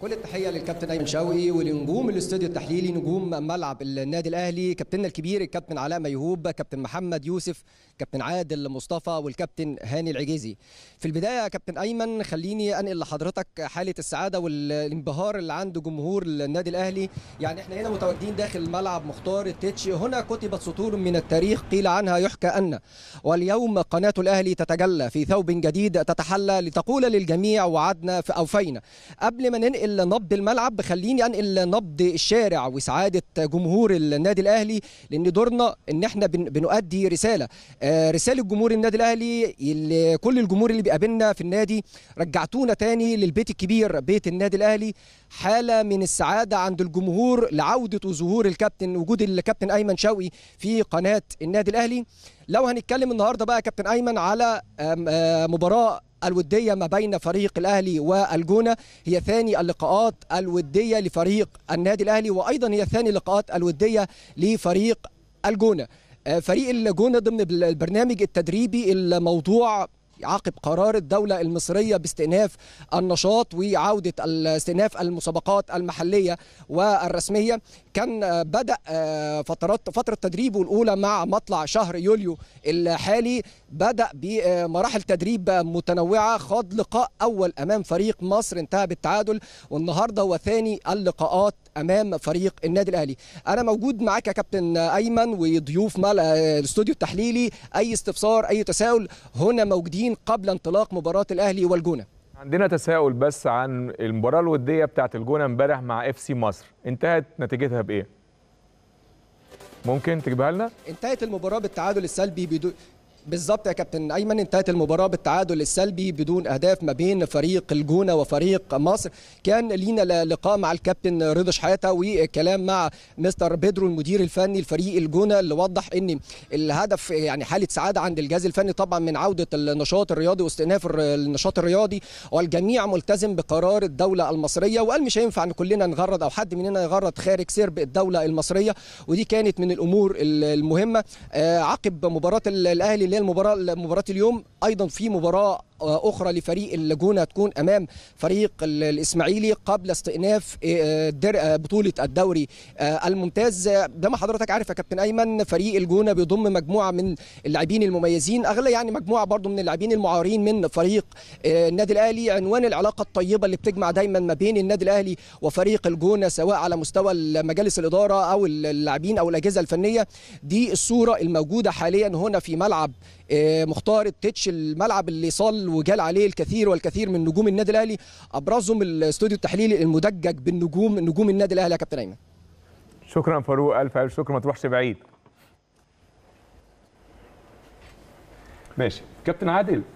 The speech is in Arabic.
كل التحيه للكابتن ايمن شوقي ولنجوم الاستوديو التحليلي نجوم ملعب النادي الاهلي كابتننا الكبير الكابتن علاء ميهوب كابتن محمد يوسف كابتن عادل مصطفى والكابتن هاني العجيزي في البدايه يا كابتن ايمن خليني انقل لحضرتك حاله السعاده والانبهار اللي عند جمهور النادي الاهلي يعني احنا هنا متواجدين داخل ملعب مختار التتش هنا كتبت سطور من التاريخ قيل عنها يحكى ان واليوم قناه الاهلي تتجلى في ثوب جديد تتحلى لتقول للجميع وعدنا في اوفينا قبل ما ننقل انقل نبض الملعب بخليني انقل نبض الشارع وسعاده جمهور النادي الاهلي لان دورنا ان احنا بنؤدي رساله آه، رساله جمهور النادي الاهلي اللي كل الجمهور اللي بيقابلنا في النادي رجعتونا تاني للبيت الكبير بيت النادي الاهلي حاله من السعاده عند الجمهور لعوده وظهور الكابتن وجود الكابتن ايمن شوقي في قناه النادي الاهلي لو هنتكلم النهارده بقى كابتن ايمن على آه، مباراه الودية ما بين فريق الأهلي والجونة هي ثاني اللقاءات الودية لفريق النادي الأهلي وأيضا هي ثاني اللقاءات الودية لفريق الجونة آه، فريق الجونة ضمن البرنامج التدريبي الموضوع عقب قرار الدولة المصرية باستئناف النشاط وعودة استئناف المسابقات المحلية والرسمية كان بدأ آه، فترات فترة تدريبه الأولى مع مطلع شهر يوليو الحالي بدأ بمراحل تدريب متنوعة خاض لقاء أول أمام فريق مصر انتهى بالتعادل والنهاردة هو ثاني اللقاءات امام فريق النادي الاهلي انا موجود معاك يا كابتن ايمن وضيوف الاستوديو التحليلي اي استفسار اي تساؤل هنا موجودين قبل انطلاق مباراه الاهلي والجونه عندنا تساؤل بس عن المباراه الوديه بتاعه الجونه امبارح مع اف سي مصر انتهت نتيجتها بايه ممكن تجيبها لنا انتهت المباراه بالتعادل السلبي بدو... بالظبط يا كابتن ايمن انتهت المباراه بالتعادل السلبي بدون اهداف ما بين فريق الجونه وفريق مصر كان لينا لقاء مع الكابتن رضا شحاته وكلام مع مستر بيدرو المدير الفني لفريق الجونه اللي وضح ان الهدف يعني حاله سعاده عند الجهاز الفني طبعا من عوده النشاط الرياضي واستئناف النشاط الرياضي والجميع ملتزم بقرار الدوله المصريه وقال مش هينفع ان كلنا نغرد او حد مننا يغرد خارج سرب الدوله المصريه ودي كانت من الامور المهمه آه، عقب مباراه الاهلي هي المباراه مباراه اليوم ايضا في مباراه اخرى لفريق اللاجونه تكون امام فريق الاسماعيلي قبل استئناف آه، آه، بطوله الدوري آه، الممتاز زي ما حضرتك عارف يا كابتن ايمن فريق الجونه بيضم مجموعه من اللاعبين المميزين اغلى يعني مجموعه برضو من اللاعبين المعارين من فريق النادي الاهلي عنوان العلاقه الطيبه اللي بتجمع دايما ما بين النادي الاهلي وفريق الجونه سواء على مستوى مجالس الاداره او اللاعبين او الاجهزه الفنيه دي الصوره الموجوده حاليا هنا في ملعب مختار التتش الملعب اللي صال وجال عليه الكثير والكثير من نجوم النادي الاهلي ابرزهم الاستوديو التحليلي المدجج بالنجوم نجوم النادي الاهلي يا كابتن ايمن شكرا فاروق الف الف شكرا ما تروحش بعيد ماشي كابتن عادل